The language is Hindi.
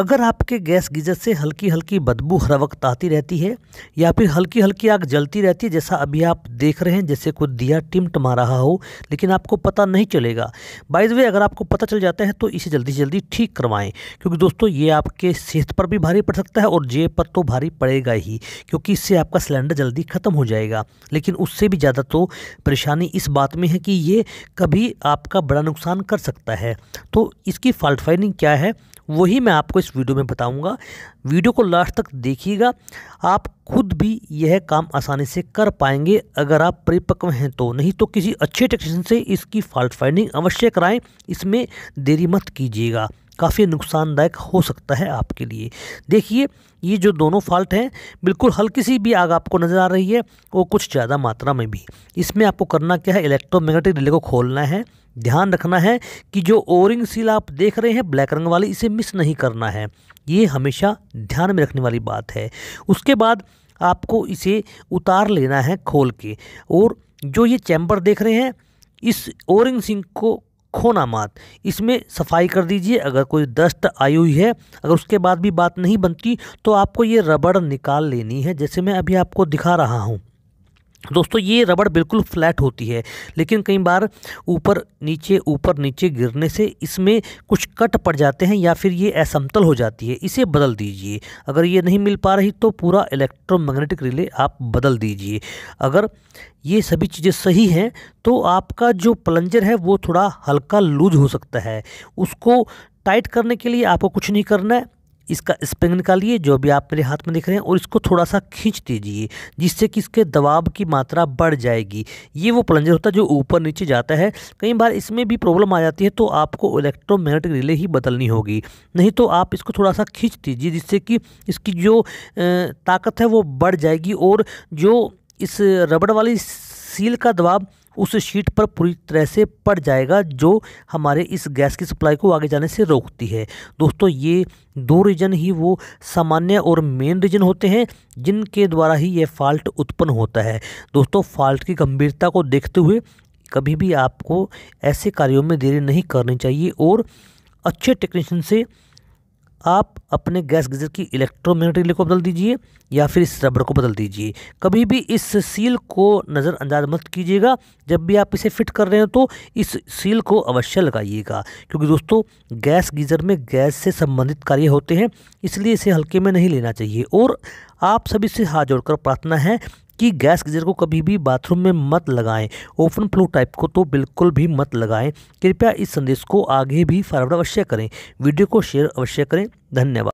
अगर आपके गैस गीजर से हल्की हल्की बदबू हर वक्त आती रहती है या फिर हल्की हल्की आग जलती रहती है जैसा अभी आप देख रहे हैं जैसे कोई दिया टिमटमा रहा हो लेकिन आपको पता नहीं चलेगा बाय द वे अगर आपको पता चल जाता है तो इसे जल्दी से जल्दी ठीक करवाएं क्योंकि दोस्तों ये आपके सेहत पर भी भारी पड़ सकता है और जेब पर तो भारी पड़ेगा ही क्योंकि इससे आपका सिलेंडर जल्दी ख़त्म हो जाएगा लेकिन उससे भी ज़्यादा तो परेशानी इस बात में है कि ये कभी आपका बड़ा नुकसान कर सकता है तो इसकी फॉल्ट फाइनिंग क्या है वही मैं आपको इस वीडियो में बताऊंगा वीडियो को लास्ट तक देखिएगा आप खुद भी यह काम आसानी से कर पाएंगे अगर आप परिपक्व हैं तो नहीं तो किसी अच्छे टेक्नीशियन से इसकी फॉल्ट फाइंडिंग अवश्य कराएं इसमें देरी मत कीजिएगा काफ़ी नुकसानदायक हो सकता है आपके लिए देखिए ये जो दोनों फॉल्ट हैं बिल्कुल हल्की सी भी आग आपको नज़र आ रही है और कुछ ज़्यादा मात्रा में भी इसमें आपको करना क्या है इलेक्ट्रोमैग्नेटिक रिले को खोलना है ध्यान रखना है कि जो ओरिंग सील आप देख रहे हैं ब्लैक रंग वाली इसे मिस नहीं करना है ये हमेशा ध्यान में रखने वाली बात है उसके बाद आपको इसे उतार लेना है खोल के और जो ये चैम्बर देख रहे हैं इस ओरिंग सिंह को खोना मत इसमें सफाई कर दीजिए अगर कोई दस्त आई हुई है अगर उसके बाद भी बात नहीं बनती तो आपको ये रबड़ निकाल लेनी है जैसे मैं अभी आपको दिखा रहा हूँ दोस्तों ये रबड़ बिल्कुल फ्लैट होती है लेकिन कई बार ऊपर नीचे ऊपर नीचे गिरने से इसमें कुछ कट पड़ जाते हैं या फिर ये असमतल हो जाती है इसे बदल दीजिए अगर ये नहीं मिल पा रही तो पूरा इलेक्ट्रोमैग्नेटिक रिले आप बदल दीजिए अगर ये सभी चीज़ें सही हैं तो आपका जो प्लंजर है वो थोड़ा हल्का लूज हो सकता है उसको टाइट करने के लिए आपको कुछ नहीं करना है इसका स्प्रिंग निकालिए जो भी आप मेरे हाथ में दिख रहे हैं और इसको थोड़ा सा खींच दीजिए जिससे कि इसके दबाव की मात्रा बढ़ जाएगी ये वो प्लंजर होता है जो ऊपर नीचे जाता है कई बार इसमें भी प्रॉब्लम आ जाती है तो आपको इलेक्ट्रोमैग्नेटिक रिले ही बदलनी होगी नहीं तो आप इसको थोड़ा सा खींच दीजिए जिससे कि इसकी जो ताकत है वो बढ़ जाएगी और जो इस रबड़ वाली सील का दबाव उस शीट पर पूरी तरह से पड़ जाएगा जो हमारे इस गैस की सप्लाई को आगे जाने से रोकती है दोस्तों ये दो रीजन ही वो सामान्य और मेन रीजन होते हैं जिनके द्वारा ही ये फॉल्ट उत्पन्न होता है दोस्तों फॉल्ट की गंभीरता को देखते हुए कभी भी आपको ऐसे कार्यों में देरी नहीं करनी चाहिए और अच्छे टेक्नीशियन से आप अपने गैस गीजर की इलेक्ट्रोमैग्नेटिक रिले को बदल दीजिए या फिर इस रबर को बदल दीजिए कभी भी इस सील को नज़रअंदाज मत कीजिएगा जब भी आप इसे फिट कर रहे हो तो इस सील को अवश्य लगाइएगा क्योंकि दोस्तों गैस गीजर में गैस से संबंधित कार्य होते हैं इसलिए इसे हल्के में नहीं लेना चाहिए और आप सभी से हाथ जोड़कर प्रार्थना है कि गैस गीजर को कभी भी बाथरूम में मत लगाएं ओपन फ्लो टाइप को तो बिल्कुल भी मत लगाएं कृपया इस संदेश को आगे भी फॉरवर्ड अवश्य करें वीडियो को शेयर अवश्य करें धन्यवाद